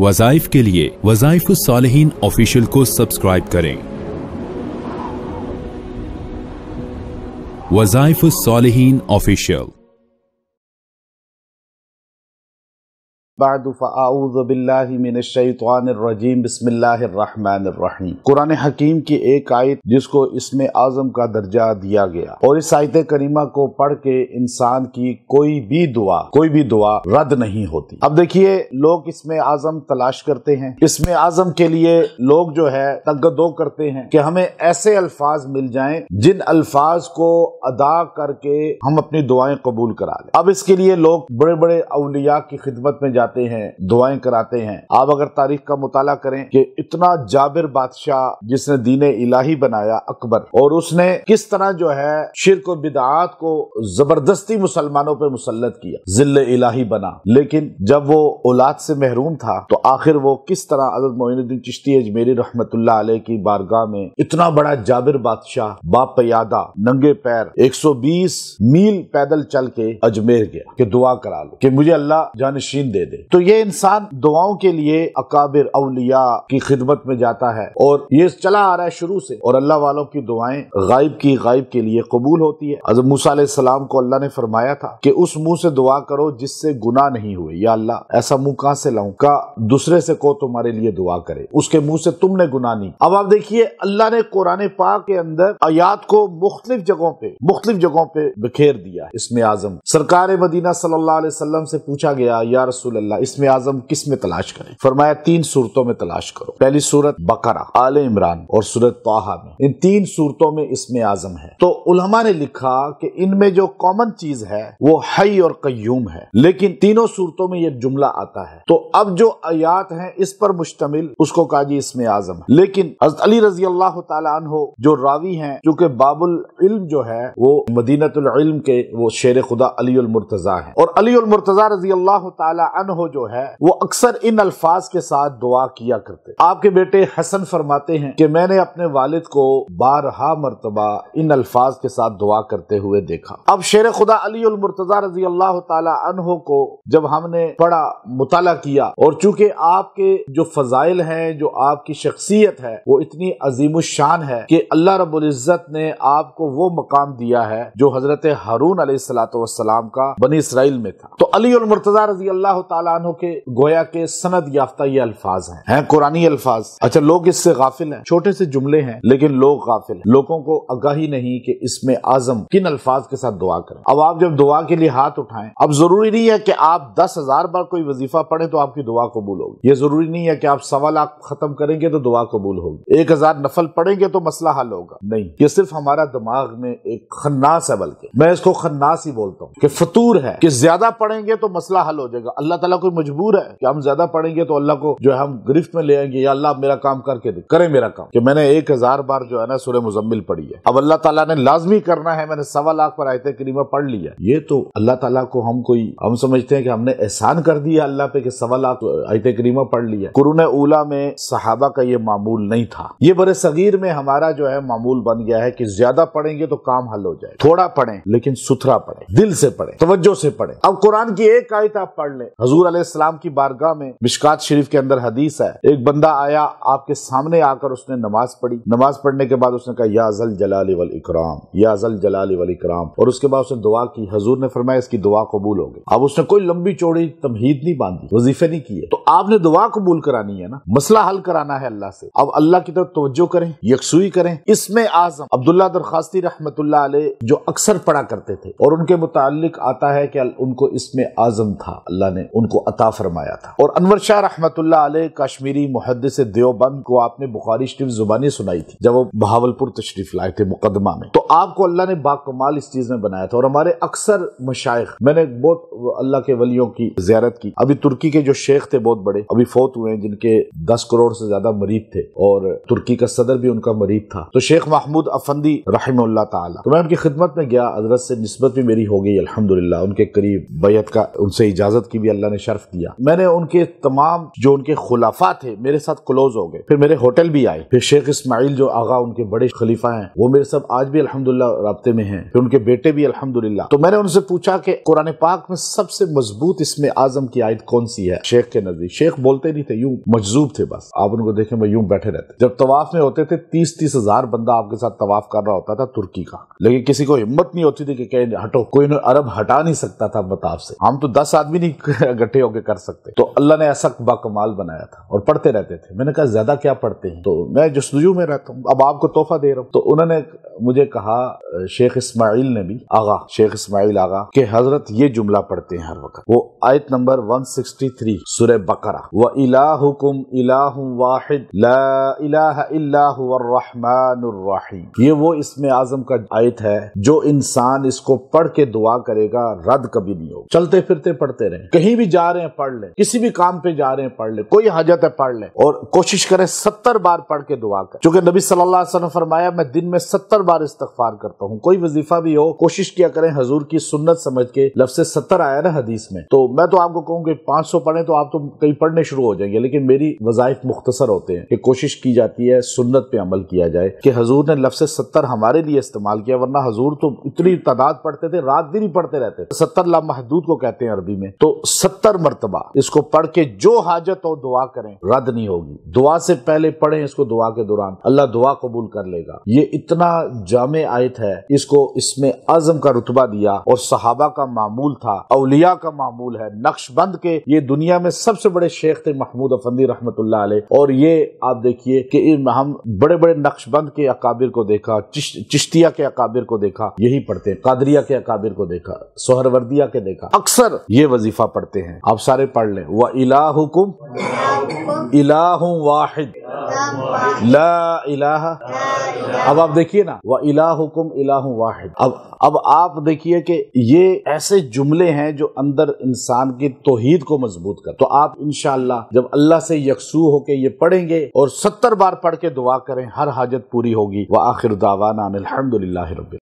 वजाइफ के लिए वजाइफ सालहीन ऑफिशियल को सब्सक्राइब करें वजाइफ सालहीन ऑफिशियल बाद फ़ाउज़बिल्लिमिनशैतवानरजीम बसमीम कुरान हकीम की एक आयत जिसको इसमें आज़म का दर्जा दिया गया और इस आयत करीमा को पढ़ के इंसान की कोई भी दुआ कोई भी दुआ रद्द नहीं होती अब देखिए लोग इसमें आज़म तलाश करते हैं इसमें आज़म के लिए लोग जो है तगदो करते हैं कि हमें ऐसे अल्फाज मिल जाए जिन अल्फाज को अदा करके हम अपनी दुआएं कबूल करा लें अब इसके लिए लोग बड़े बड़े अलिया की खिदमत में जाते जाते हैं दुआएं कराते हैं आप अगर तारीख का मुताला करें कि इतना जाबिर बादशाह जिसने दीन इलाही बनाया अकबर और उसने किस तरह जो है शिरक और बिदात को जबरदस्ती मुसलमानों पर मुसलत किया जिल इलाही बना लेकिन जब वो औलाद से महरूम था तो आखिर वो किस तरह अजर मोइनुद्दीन चिश्ती अजमेरी रहमत आल की बारगाह में इतना बड़ा जाबिर बादशाह बाप यादा नंगे पैर बीस मील पैदल चल के अजमेर गया कि दुआ करा लो कि मुझे अल्लाह जानशीन दे दे सकते तो ये इंसान दुआओं के लिए अकाबिर अलिया की खिदमत में जाता है और ये चला आ रहा है शुरू से और अल्लाह वालों की दुआएं गायब की गायब के लिए कबूल होती है अजम सलाम को अल्लाह ने फरमाया था कि उस मुंह से दुआ करो जिससे गुना नहीं हुए या अल्लाह ऐसा मुंह कहां से लाऊं का दूसरे से को तुम्हारे लिए दुआ करे उसके मुंह से तुमने गुना नहीं अब आप देखिए अल्लाह ने कुरान पाक के अंदर आयात को मुख्तलिफ जगहों पे मुख्तलिफ जगहों पे बिखेर दिया इसमें आजम सरकार मदीना सल्लल्लाहु अलैहि वसल्लम से पूछा गया या रसूल अल्लाह इसमें आजम किस में तलाश करें फरमाया तीन सूरतों में तलाश करो पहली सूरत बकरा आल इमरान और सूरत तोहा में इन तीन सूरतों में इसमें आजम है तो उलमा ने लिखा कि इनमें जो कॉमन चीज है वो हई और कयूम है लेकिन तीनों सूरतों में ये जुमला आता है तो अब जो आयात है इस पर मुश्तमिल उसको कहा जी इसमें आजम है लेकिन हजरत अली रजी अल्लाह तहो जो रावी है चूंकि बाबुल इल्म जो है वो मदीनतम के वो शेर खुदा अली उलमरतजा है और अली उलमरतजा रजी अल्लाह तन अन जो है वो अक्सर इन अल्फाज के साथ दुआ किया करते आपके बेटे हसन फरमाते हैं कि मैंने अपने वालिद को बारहा मरतबा इन अल्फाज के साथ दुआ करते हुए देखा अब शेर खुदा अली मुर्तजा रजी अल्लाह तहो को जब हमने पढ़ा मुताला किया और चूंकि आपके जो फजाइल हैं जो आपकी शख्सियत है वो इतनी अजीम शान है कि अल्लाह रबुल्जत ने आपको वो मकाम दिया है जो हजरत हारून सलाम का बनी इसराइल में था तो अली मुर्तजा रजी अल्लाह तु के गोया के सनद याफ्ता ये अल्फाज हैं हैं कुरानी अल्फाज अच्छा लोग इससे गाफिल हैं छोटे से जुमले हैं लेकिन लोग गाफिल लोगों को आगाही नहीं कि इसमें आजम किन अल्फाज के साथ दुआ करें अब आप जब दुआ के लिए हाथ उठाएं अब जरूरी नहीं है कि आप दस हजार बार कोई वजीफा पढ़े तो आपकी दुआ कबूल होगी ये जरूरी नहीं है कि आप सवा लाख खत्म करेंगे तो दुआ कबूल होगी एक हजार नफल पढ़ेंगे तो मसला हल होगा नहीं ये सिर्फ हमारा दिमाग में एक खन्नास है बल्कि मैं इसको खन्नास ही बोलता हूँ कि फतूर है कि ज्यादा पढ़ेंगे तो मसला हल हो जाएगा अल्लाह ताला कोई मजबूर है कि हम ज्यादा पढ़ेंगे तो अल्लाह को जो है हम गिरफ्त में ले आएंगे या अल्लाह मेरा काम करके दे करे मेरा काम कि मैंने एक हजार बार जो है ना सूर्य मुजम्मिल पढ़ी है अब अल्लाह ताला ने लाजमी करना है मैंने सवा लाख पर आयत करीमा पढ़ लिया ये तो अल्लाह ताला को हम कोई हम समझते हैं कि हमने एहसान कर दिया अल्लाह पे कि सवा लाख आयत करीमा पढ़ लिया कुरुन ओला में सहाबा का ये मामूल नहीं था ये बड़े सगीर में हमारा जो है मामूल बन गया है कि ज्यादा पढ़ेंगे तो काम हल हो जाए थोड़ा पढ़े लेकिन सुथरा पढ़े दिल से पढ़े तवज्जो से पढ़े अब कुरान की एक आयत आप पढ़ लें हजूर सलाम की बारगाह में मिशकात शरीफ के अंदर हदीस है एक बंदा आया आपके सामने आकर उसने नमाज पढ़ी नमाज पढ़ने के बाद उसने कहा याजल जलाल वल इकराम याजल जलाल वल इकराम और उसके बाद उसने दुआ की हजूर ने फरमाया इसकी दुआ कबूल हो गई अब उसने कोई लंबी चौड़ी तमहीद नहीं बांधी वजीफे नहीं किए तो आपने दुआ कबूल करानी है ना मसला हल कराना है अल्लाह से अब अल्लाह की तरफ तोज्जो करें यकसुई करें इसमें आजम अब्दुल्ला दरखास्ती रहमतुल्ला जो अक्सर पढ़ा करते थे और उनके मुतालिक आता है कि उनको इसमें आजम था अल्लाह ने उन उनको अता फरमाया था और अनवर शाह रहमत कश्मीरी मुहदस देवबंद को आपने बुखारी शरीफ जुबानी सुनाई थी जब वो बहावलपुर तशरीफ लाए थे मुकदमा में तो आपको अल्लाह ने बाकमाल इस चीज में बनाया था और हमारे अक्सर मशाइ मैंने बहुत अल्लाह के वलियों की जियारत की अभी तुर्की के जो शेख थे बहुत बड़े अभी फोत हुए हैं जिनके दस करोड़ से ज्यादा मरीब थे और तुर्की का सदर भी उनका मरीब था तो शेख महमूद अफंदी रहीम तला तो मैं उनकी खिदमत में गया हजरत से नस्बत भी मेरी हो गई अलहमदुल्ला उनके करीब बैत का उनसे इजाजत की भी अल्लाह ने ने शर्फ दिया मैंने उनके तमाम जो उनके खुलाफा थे मेरे साथ क्लोज हो गए फिर मेरे होटल भी आए फिर शेख इसमाइल जो आगा उनके बड़े खलीफा हैं वो मेरे साथ आज भी अलहमदुल्ला रबते में हैं फिर उनके बेटे भी अलहमदुल्ला तो मैंने उनसे पूछा कि कुरान पाक में सबसे मजबूत इसमें आजम की आयत कौन सी है शेख के नजदीक शेख बोलते नहीं थे यूं मजजूब थे बस आप उनको देखें मैं यूं बैठे रहते जब तवाफ में होते थे तीस तीस हजार बंदा आपके साथ तवाफ कर रहा होता था तुर्की का लेकिन किसी को हिम्मत नहीं होती थी कि कहीं हटो कोई अरब हटा नहीं सकता था बताब से हम तो दस आदमी नहीं इकट्ठे होकर कर सकते तो अल्लाह ने ऐसा बाकमाल बनाया था और पढ़ते रहते थे मैंने कहा ज्यादा क्या पढ़ते हैं तो मैं जस्तजू में रहता हूँ अब आपको तोहफा दे रहा हूँ तो उन्होंने मुझे कहा शेख इसमाइल ने भी आगा शेख इसमाइल आगा के हजरत ये जुमला पढ़ते हैं हर वक्त वो आयत नंबर 163 सूर्य बकरा व इलाहुकुम इलाहुम वाहिद ला इलाहा इल्ला ये वो इसमें आजम का आयत है जो इंसान इसको पढ़ के दुआ करेगा रद्द कभी नहीं हो चलते फिरते पढ़ते रहे कहीं भी जा रहे हैं पढ़ ले किसी भी काम पे जा रहे हैं पढ़ ले कोई हाजत है पढ़ ले और कोशिश करें सत्तर बार पढ़ के दुआ करें चूंकि नबी सल्लल्लाहु अलैहि वसल्लम फरमाया मैं दिन में सत्तर बार इस्तफार करता हूँ कोई वजीफा भी हो कोशिश किया करें हजूर की सुन्नत समझ के लफ्ज सत्तर आया ना हदीस में तो मैं तो आपको कहूँ की पांच सौ पढ़े तो आप तो कहीं पढ़ने शुरू हो जाएंगे लेकिन मेरी वजायफ मुख्तसर होते हैं कि कोशिश की जाती है सुन्नत पे अमल किया जाए कि हजूर ने लफ्ज सत्तर हमारे लिए इस्तेमाल किया वरना हजूर तो इतनी तादाद पढ़ते थे रात दिन ही पढ़ते रहते सत्तर लामहदूद को कहते हैं अरबी में तो सत्तर सत्तर मरतबा इसको पढ़ के जो हाजत हो दुआ करें रद्द नहीं होगी दुआ से पहले पढ़ें इसको दुआ के दौरान अल्लाह दुआ कबूल कर लेगा ये इतना जाम आयत है इसको इसमें आजम का रुतबा दिया और सहाबा का मामूल था अलिया का मामूल है नक्शबंद के ये दुनिया में सबसे बड़े शेख थे महमूद अफंदी रहमत और ये आप देखिए कि हम बड़े बड़े नक्शबंद के अकाबिर को देखा चिश्तिया के अकाबिर को देखा यही पढ़ते हैं कादरिया के अकाबिर को देखा सोहरवर्दिया के देखा अक्सर ये वजीफा पढ़ते हैं हैं आप सारे पढ़ लें व इलाहुकुम इलाहु वाहिद ला इलाहा अब आप देखिए ना व इलाहुकुम इलाहु वाहिद अब अब आप देखिए कि ये ऐसे जुमले हैं जो अंदर इंसान की तोहीद को मजबूत कर तो आप इनशाला जब अल्लाह से यकसू होके ये पढ़ेंगे और सत्तर बार पढ़ के दुआ करें हर हाजत पूरी होगी व आखिर दावाना अलहमदुल्ला रबी